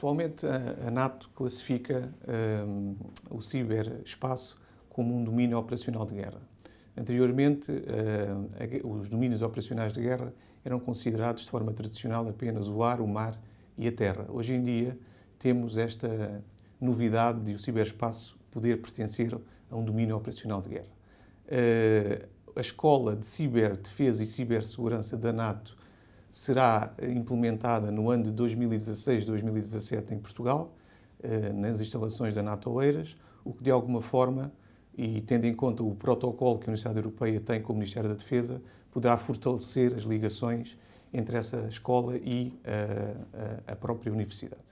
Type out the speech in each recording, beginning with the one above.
Atualmente, a NATO classifica um, o ciberespaço como um domínio operacional de guerra. Anteriormente, uh, os domínios operacionais de guerra eram considerados de forma tradicional apenas o ar, o mar e a terra. Hoje em dia, temos esta novidade de o ciberespaço poder pertencer a um domínio operacional de guerra. Uh, a Escola de Ciberdefesa e Cibersegurança da NATO será implementada no ano de 2016-2017 em Portugal, eh, nas instalações da NATO Eiras, o que de alguma forma, e tendo em conta o protocolo que a Universidade Europeia tem com o Ministério da Defesa, poderá fortalecer as ligações entre essa escola e a, eh, eh, a, própria Universidade.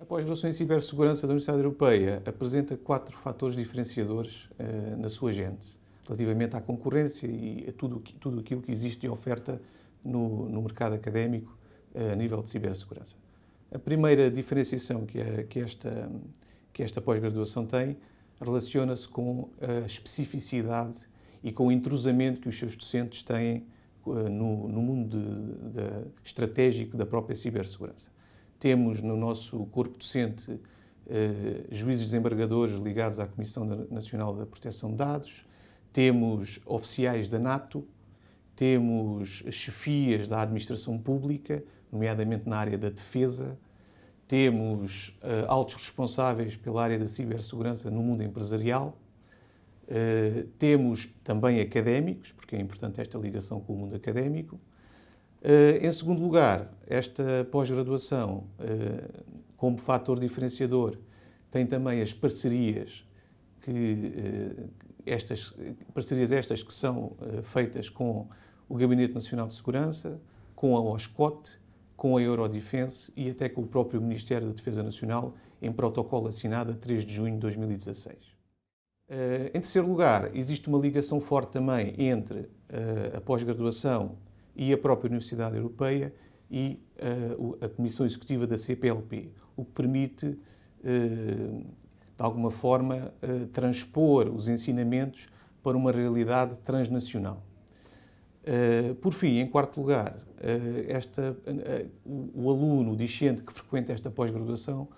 A pós-graduação em Cibersegurança da Universidade Europeia apresenta quatro fatores diferenciadores na sua gênese, relativamente à concorrência e a tudo, tudo aquilo que existe de oferta no, no mercado académico eh, a nível de cibersegurança. A primeira diferenciação que, que esta, que esta pós-graduação tem relaciona-se com a especificidade e com o entrosamento que os seus docentes têm eh, no, no mundo de, de, estratégico da própria cibersegurança. Temos no nosso corpo docente eh, juízes desembargadores ligados à Comissão Nacional da Proteção de Dados, temos oficiais da NATO, temos chefias da administração pública, nomeadamente na área da defesa, temos uh, altos responsáveis pela área da cibersegurança no mundo empresarial, uh, temos também académicos, porque é importante esta ligação com o mundo académico. Uh, em segundo lugar, esta pós-graduação, como fator diferenciador, tem também as parcerias que estas parcerias estas que são feitas com o Gabinete Nacional de Segurança, com a OSCOT, com a Eurodefense e até com o próprio Ministério da Defesa Nacional, em protocolo assinado a 3 de junho de 2016. Eh, em terceiro lugar, existe uma ligação forte também entre eh, a pós-graduação e a própria Universidade Europeia e eh, a Comissão Executiva da CPLP, o que permite, de alguma forma, transpor os ensinamentos para uma realidade transnacional. Eh, por fim, em quarto lugar, eh, esta, eh, o, aluno, o discente que frequenta esta pós-graduação,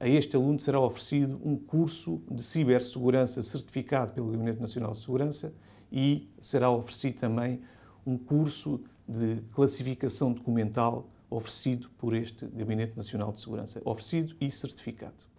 a este aluno será oferecido um curso de cibersegurança certificado pelo Gabinete Nacional de Segurança e será oferecido também um curso de classificação documental oferecido por este Gabinete Nacional de Segurança, oferecido e certificado.